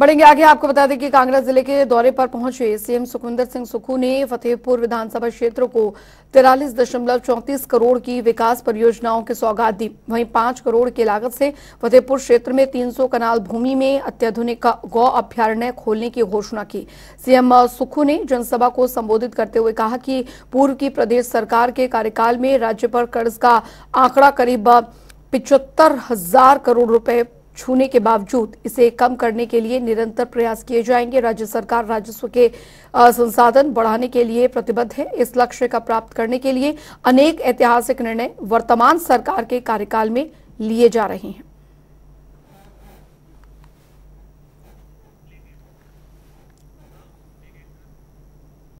बढ़ेंगे आगे आपको बता दें कि कांगड़ा जिले के दौरे पर पहुंचे सीएम सुखविंदर सिंह सुखू ने फतेहपुर विधानसभा क्षेत्र को तिरालीस दशमलव चौंतीस करोड़ की विकास परियोजनाओं की सौगात दी वहीं पांच करोड़ की लागत से फतेहपुर क्षेत्र में 300 कनाल भूमि में अत्याधुनिक गौ अभ्यारण्य खोलने की घोषणा की सीएम सुक्खू ने जनसभा को संबोधित करते हुए कहा कि पूर्व की प्रदेश सरकार के कार्यकाल में राज्य पर कर्ज का आंकड़ा करीब पिछहत्तर हजार करोड़ रूपये छूने के बावजूद इसे कम करने के लिए निरंतर प्रयास किए जाएंगे राज्य सरकार राजस्व के संसाधन बढ़ाने के लिए प्रतिबद्ध है इस लक्ष्य का प्राप्त करने के लिए अनेक ऐतिहासिक निर्णय वर्तमान सरकार के कार्यकाल में लिए जा रहे हैं